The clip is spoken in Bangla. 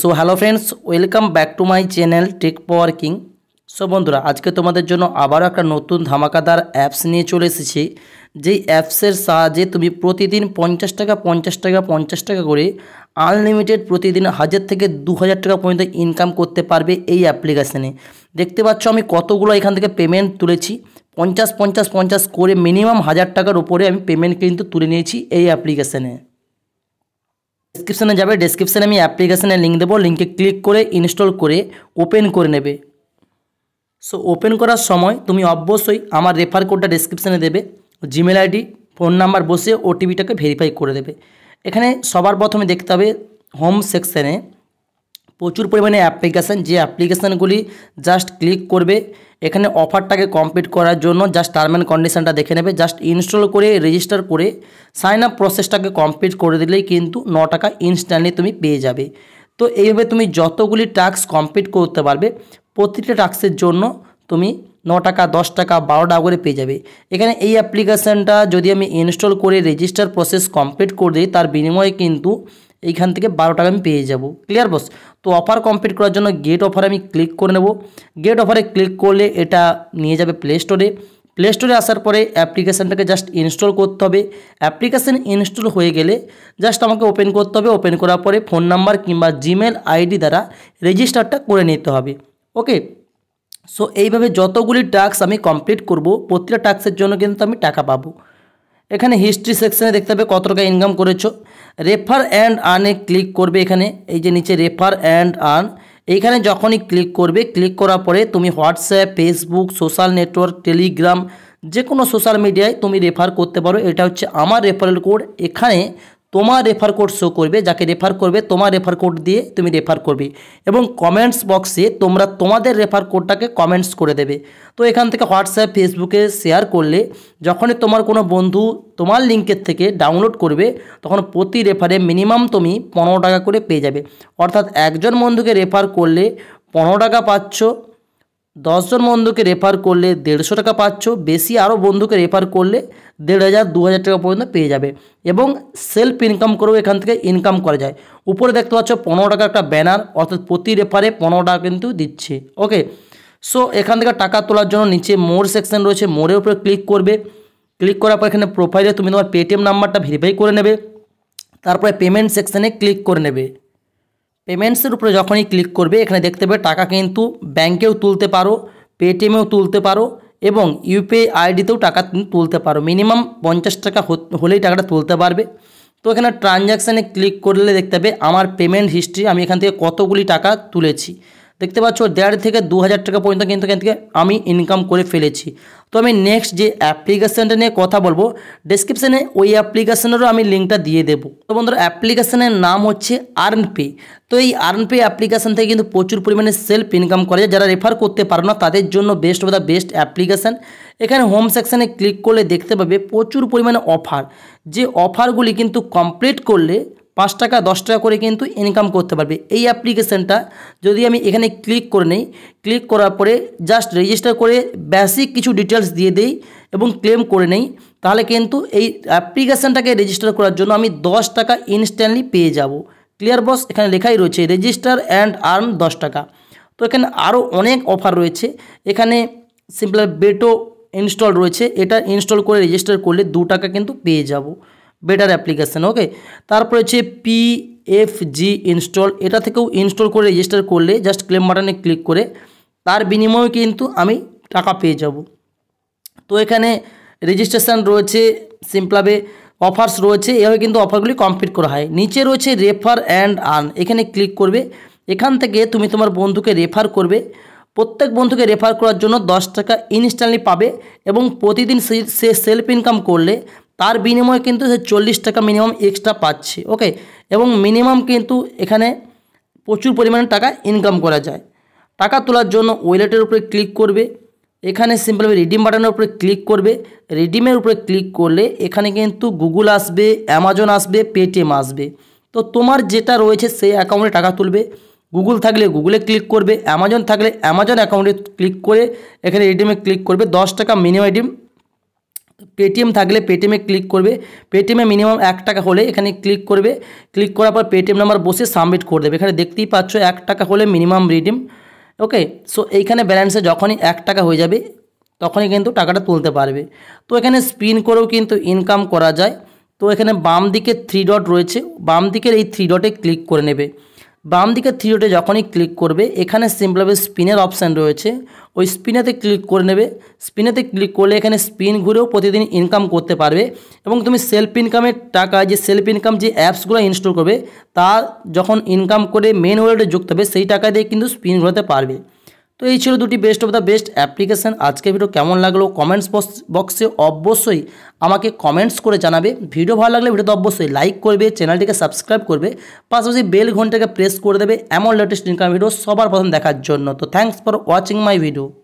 so hello friends welcome back to my channel tech power king so বন্ধুরা আজকে তোমাদের জন্য আবারও একটা নতুন ধামাকাদার অ্যাপস নিয়ে চলে এসেছি যেই অ্যাপসের সাহায্যে তুমি প্রতিদিন পঞ্চাশ টাকা পঞ্চাশ টাকা পঞ্চাশ টাকা করে আনলিমিটেড প্রতিদিন হাজার থেকে দু হাজার টাকা পর্যন্ত ইনকাম করতে পারবে এই অ্যাপ্লিকেশানে দেখতে পাচ্ছ আমি কতগুলো এখান থেকে পেমেন্ট তুলেছি পঞ্চাশ পঞ্চাশ পঞ্চাশ করে মিনিমাম হাজার টাকার উপরে আমি পেমেন্ট কিন্তু তুলে নিয়েছি এই অ্যাপ্লিকেশানে ডিসক্রিপশানে যাবে ডিসক্রিপশানে আমি অ্যাপ্লিকেশানের লিঙ্ক দেবো লিঙ্কে ক্লিক করে ইনস্টল করে ওপেন করে নেবে সো ওপেন করার সময় তুমি অবশ্যই আমার রেফার কোডটা ডিসক্রিপশানে দেবে জিমেল আইডি ফোন নাম্বার বসে ওটিপিটাকে ভেরিফাই করে দেবে এখানে সবার প্রথমে দেখতে হবে হোম সেকশানে প্রচুর পরিমাণে অ্যাপ্লিকেশান যে অ্যাপ্লিকেশানগুলি জাস্ট ক্লিক করবে এখানে অফারটাকে কমপ্লিট করার জন্য জাস্ট টার্ম অ্যান্ড কন্ডিশানটা দেখে নেবে জাস্ট ইনস্টল করে রেজিস্টার করে সাইন আপ প্রসেসটাকে কমপ্লিট করে দিলেই কিন্তু ন টাকা ইনস্ট্যান্টলি তুমি পেয়ে যাবে তো এইভাবে তুমি যতগুলি টাস্ক কমপ্লিট করতে পারবে প্রতিটা টাস্কের জন্য তুমি ন টাকা দশ টাকা বারো টাকা করে পেয়ে যাবে এখানে এই অ্যাপ্লিকেশানটা যদি আমি ইনস্টল করে রেজিস্টার প্রসেস কমপ্লিট করে দিই তার বিনিময়ে কিন্তু এইখান থেকে বারো টাকা আমি পেয়ে যাব ক্লিয়ার বস তো অফার কমপ্লিট করার জন্য গেট অফারে আমি ক্লিক করে নেব গেট অফারে ক্লিক করলে এটা নিয়ে যাবে প্লে স্টোরে প্লে স্টোরে আসার পরে অ্যাপ্লিকেশানটাকে জাস্ট ইনস্টল করতে হবে অ্যাপ্লিকেশান ইনস্টল হয়ে গেলে জাস্ট আমাকে ওপেন করতে হবে ওপেন করার পরে ফোন নাম্বার কিংবা জিমেল আইডি দ্বারা রেজিস্টারটা করে নিতে হবে ওকে সো এইভাবে যতগুলি টাস্ক আমি কমপ্লিট করব প্রতিটা টাস্কের জন্য কিন্তু আমি টাকা পাবো এখানে হিস্ট্রি সেকশানে দেখতে হবে কত টাকা ইনকাম করেছো রেফার অ্যান্ড আর্নে ক্লিক করবে এখানে এই যে নিচে রেফার অ্যান্ড আর্ন এইখানে যখনই ক্লিক করবে ক্লিক করার পরে তুমি WhatsApp Facebook social network Telegram যে কোনো সোশ্যাল মিডিয়ায় তুমি রেফার করতে পারো এটা হচ্ছে আমার রেফারেল কোড এখানে তোমার রেফার কোড শো করবে যাকে রেফার করবে তোমার রেফার কোড দিয়ে তুমি রেফার করবে এবং কমেন্টস বক্সে তোমরা তোমাদের রেফার কোডটাকে কমেন্টস করে দেবে তো এখান থেকে হোয়াটসঅ্যাপ ফেসবুকে শেয়ার করলে যখনই তোমার কোনো বন্ধু তোমার লিঙ্কের থেকে ডাউনলোড করবে তখন প্রতি রেফারে মিনিমাম তুমি পনেরো টাকা করে পেয়ে যাবে অর্থাৎ একজন বন্ধুকে রেফার করলে পনেরো টাকা পাচ্ছ দশজন বন্ধুকে রেফার করলে দেড়শো টাকা পাচ্ছ বেশি আরও বন্ধুকে রেফার করলে দেড় হাজার দু হাজার টাকা পর্যন্ত পেয়ে যাবে এবং সেলফ ইনকাম করেও এখান থেকে ইনকাম করা যায় উপরে দেখতে পাচ্ছ পনেরো টাকা একটা ব্যানার অর্থাৎ প্রতি রেফারে পনেরো টাকা কিন্তু দিচ্ছে ওকে সো এখান থেকে টাকা তোলার জন্য নিচে মোর সেকশন রয়েছে মোরের উপরে ক্লিক করবে ক্লিক করার পর এখানে প্রোফাইলে তুমি তোমার পেটিএম নাম্বারটা ভেরিফাই করে নেবে তারপরে পেমেন্ট সেকশানে ক্লিক করে নেবে পেমেন্টসের উপরে যখনই ক্লিক করবে এখানে দেখতে পাবে টাকা কিন্তু ব্যাংকেও তুলতে পারো পেটিএমেও তুলতে পারো এবং ইউপিআই আইডিতেও টাকা তুলতে পারো মিনিমাম পঞ্চাশ টাকা হলেই টাকাটা তুলতে পারবে তো এখানে ট্রানজ্যাকশানে ক্লিক করলে দেখতে পাবে আমার পেমেন্ট হিস্ট্রি আমি এখান থেকে কতগুলি টাকা তুলেছি দেখতে পাচ্ছ দেড় থেকে দু হাজার টাকা পর্যন্ত কিন্তু এখান থেকে আমি ইনকাম করে ফেলেছি তো আমি নেক্সট যে অ্যাপ্লিকেশানটা নিয়ে কথা বলবো ডিসক্রিপশানে ওই অ্যাপ্লিকেশানেরও আমি লিঙ্কটা দিয়ে দেবো তো বন্ধুরা অ্যাপ্লিকেশানের নাম হচ্ছে আর্ন পে তো এই আর্ন পে অ্যাপ্লিকেশান থেকে কিন্তু প্রচুর পরিমাণে সেলফ ইনকাম করা যায় যারা রেফার করতে পারো না তাদের জন্য best of the best application এখানে হোম সেকশানে ক্লিক করলে দেখতে পাবে প্রচুর পরিমাণে অফার যে অফারগুলি কিন্তু কমপ্লিট করলে পাঁচ টাকা দশ টাকা করে কিন্তু ইনকাম করতে পারবে এই অ্যাপ্লিকেশানটা যদি আমি এখানে ক্লিক করে নিই ক্লিক করার পরে জাস্ট রেজিস্টার করে বেসিক কিছু ডিটেলস দিয়ে দেই এবং ক্লেম করে নেই তাহলে কিন্তু এই অ্যাপ্লিকেশানটাকে রেজিস্টার করার জন্য আমি দশ টাকা ইনস্ট্যান্টলি পেয়ে যাব ক্লিয়ার বস এখানে লেখাই রয়েছে রেজিস্টার অ্যান্ড আর্ন দশ টাকা তো এখানে আরও অনেক অফার রয়েছে এখানে সিম্পলার বেটো ইনস্টল রয়েছে এটা ইনস্টল করে রেজিস্টার করলে দু টাকা কিন্তু পেয়ে যাবো বেটার অ্যাপ্লিকেশান ওকে তারপর হচ্ছে পি এফ জি ইনস্টল এটা থেকেও ইনস্টল করে রেজিস্টার করলে জাস্ট ক্লেম বাটনে ক্লিক করে তার বিনিময়ে কিন্তু আমি টাকা পেয়ে যাব তো এখানে রেজিস্ট্রেশন রয়েছে সিম্পলাবে অফার্স রয়েছে এভাবে কিন্তু অফারগুলি কমপ্লিট করা হয় নিচে রয়েছে রেফার অ্যান্ড আর্ন এখানে ক্লিক করবে এখান থেকে তুমি তোমার বন্ধুকে রেফার করবে প্রত্যেক বন্ধুকে রেফার করার জন্য দশ টাকা ইনস্ট্যান্টলি পাবে এবং প্রতিদিন সে সেলফ ইনকাম করলে তার বিনিময়ে কিন্তু সে চল্লিশ টাকা মিনিমাম এক্সট্রা পাচ্ছে ওকে এবং মিনিমাম কিন্তু এখানে প্রচুর পরিমাণে টাকা ইনকাম করা যায় টাকা তোলার জন্য ওয়েলেটের উপরে ক্লিক করবে এখানে সিম্পলভাবে রিডিম বাটনের উপরে ক্লিক করবে রিডিমের উপরে ক্লিক করলে এখানে কিন্তু গুগল আসবে অ্যামাজন আসবে পেটিএম আসবে তো তোমার যেটা রয়েছে সেই অ্যাকাউন্টে টাকা তুলবে গুগল থাকলে গুগলে ক্লিক করবে অ্যামাজন থাকলে অ্যামাজন অ্যাকাউন্টে ক্লিক করে এখানে রিডিমে ক্লিক করবে দশ টাকা মিনিমাম রিডিম পেটিএম থাকলে পেটিএমে ক্লিক করবে পেটিএমে মিনিমাম এক টাকা হলে এখানে ক্লিক করবে ক্লিক করার পর পেটিএম নাম্বার বসে সাবমিট করে দেবে এখানে দেখতেই পাচ্ছ এক টাকা হলে মিনিমাম রিডিম ওকে সো এইখানে ব্যালেন্সে যখনই এক টাকা হয়ে যাবে তখনই কিন্তু টাকাটা তুলতে পারবে তো এখানে স্পিন করেও কিন্তু ইনকাম করা যায় তো এখানে বাম দিকে থ্রি ডট রয়েছে বাম দিকের এই থ্রি ডটে ক্লিক করে নেবে বাম দিকে থ্রি ডটে যখনই ক্লিক করবে এখানে সিম্পলভাবে স্পিনের অপশান রয়েছে ওই স্পিনেতে ক্লিক করে নেবে স্পিনেতে ক্লিক করলে এখানে স্পিন ঘুরেও প্রতিদিন ইনকাম করতে পারবে এবং তুমি সেলফ ইনকামের টাকা যে সেলফ ইনকাম যে অ্যাপসগুলো ইনস্টল করবে তা যখন ইনকাম করে মেন ওয়ালেটে যুক্ত হবে সেই টাকা দিয়ে কিন্তু স্পিন ঘুরাতে পারবে তো এই ছিল দুটি best of the best application আজকে ভিডিও কেমন লাগলো কমেন্টস বক্সে অবশ্যই আমাকে কমেন্টস করে জানাবে ভিডিও ভালো লাগলে ভিডিওতে অবশ্যই লাইক করবে চ্যানেলটিকে সাবস্ক্রাইব করবে পাশাপাশি বেল ঘন্টাকে প্রেস করে দেবে এমন লেটেস্ট ইনকাম ভিডিও সবার প্রথম দেখার জন্য তো thanks for watching my video